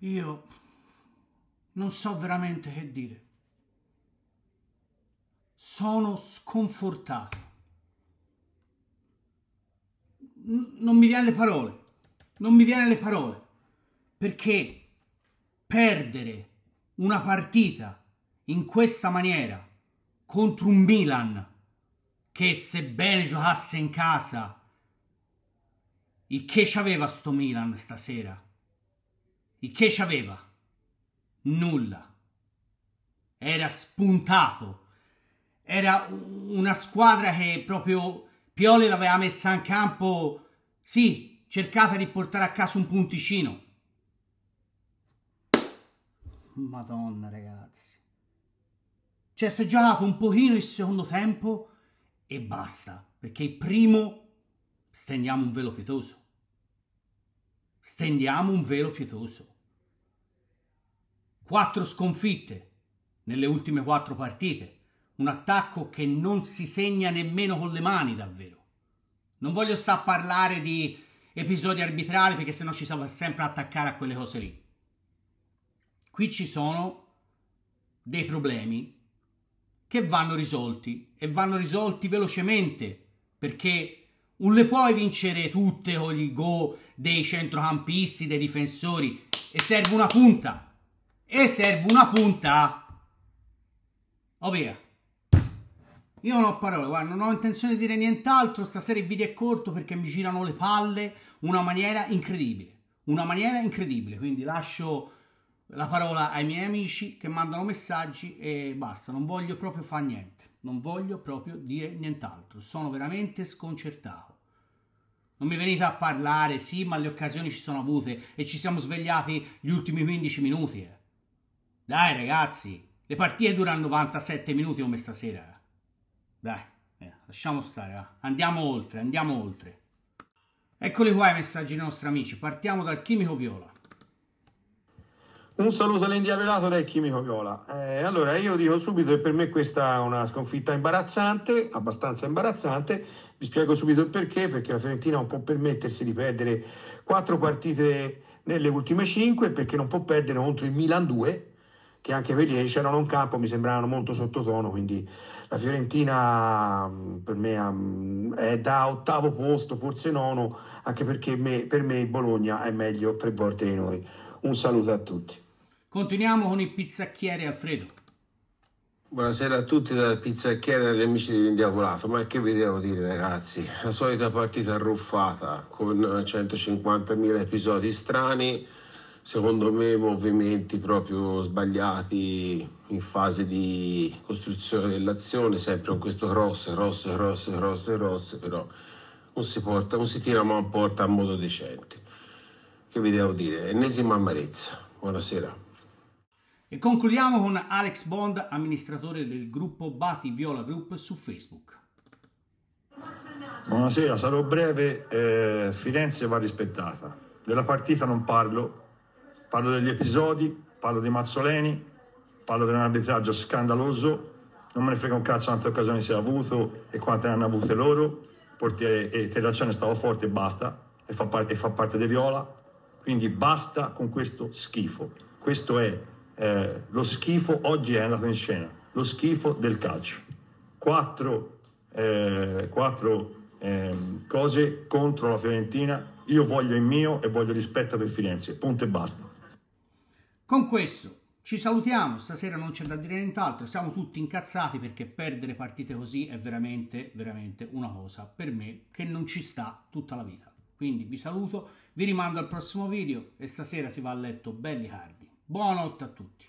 Io non so veramente che dire. Sono sconfortato. non mi viene le parole. Non mi viene le parole. Perché perdere una partita in questa maniera contro un Milan che sebbene giocasse in casa, il che c'aveva sto Milan stasera? E che c'aveva? Nulla. Era spuntato. Era una squadra che proprio Pioli l'aveva messa in campo. Sì, cercata di portare a casa un punticino. Madonna, ragazzi. Cioè, si è giocato un pochino il secondo tempo e basta, perché il primo stendiamo un velo pietoso stendiamo un velo pietoso. Quattro sconfitte nelle ultime quattro partite, un attacco che non si segna nemmeno con le mani davvero. Non voglio sta a parlare di episodi arbitrali perché sennò ci sarà sempre a attaccare a quelle cose lì. Qui ci sono dei problemi che vanno risolti e vanno risolti velocemente perché non le puoi vincere tutte con i go dei centrocampisti, dei difensori. E serve una punta. E serve una punta. Ovvia. Oh, Io non ho parole, guarda, non ho intenzione di dire nient'altro. Stasera il video è corto perché mi girano le palle una maniera incredibile. Una maniera incredibile. Quindi lascio la parola ai miei amici che mandano messaggi e basta, non voglio proprio fare niente, non voglio proprio dire nient'altro, sono veramente sconcertato. Non mi venite a parlare, sì, ma le occasioni ci sono avute e ci siamo svegliati gli ultimi 15 minuti. Eh. Dai ragazzi, le partite durano 97 minuti come stasera. Eh. Dai, eh, lasciamo stare, eh. andiamo oltre, andiamo oltre. Eccoli qua i messaggi dei nostri amici, partiamo dal chimico viola. Un saluto all'indiavelato lei Chimico Viola. Eh, allora io dico subito che per me questa è una sconfitta imbarazzante, abbastanza imbarazzante. Vi spiego subito il perché, perché la Fiorentina non può permettersi di perdere quattro partite nelle ultime cinque, perché non può perdere contro il Milan 2, che anche per ieri c'erano un campo, mi sembravano molto sottotono, quindi la Fiorentina mm, per me mm, è da ottavo posto, forse nono, anche perché me, per me Bologna è meglio tre volte di noi. Un saluto a tutti. Continuiamo con il pizzacchiere Alfredo. Buonasera a tutti dal pizzacchiere agli amici di Indiavolato, ma che vi devo dire ragazzi? La solita partita arruffata con 150.000 episodi strani, secondo me movimenti proprio sbagliati in fase di costruzione dell'azione, sempre con questo cross, cross, cross, cross, cross, però non si, porta, non si tira ma porta a modo decente. Che vi devo dire? Ennesima amarezza. Buonasera. E concludiamo con Alex Bond, amministratore del gruppo Bati Viola Group su Facebook. Buonasera, sarò breve. Eh, Firenze va rispettata. Della partita non parlo, parlo degli episodi, parlo di Mazzoleni, parlo di un arbitraggio scandaloso. Non me ne frega un cazzo quante occasioni si è avuto e quante ne hanno avute loro. Portiere e Terraccione stava forte e basta, e fa, parte, e fa parte di Viola. Quindi basta con questo schifo. Questo è eh, lo schifo oggi è andato in scena, lo schifo del calcio. Quattro, eh, quattro ehm, cose contro la Fiorentina, io voglio il mio e voglio rispetto per Firenze, punto e basta. Con questo ci salutiamo, stasera non c'è da dire nient'altro, siamo tutti incazzati perché perdere partite così è veramente, veramente una cosa per me che non ci sta tutta la vita. Quindi vi saluto, vi rimando al prossimo video e stasera si va a letto belli cardi. Buonanotte a tutti.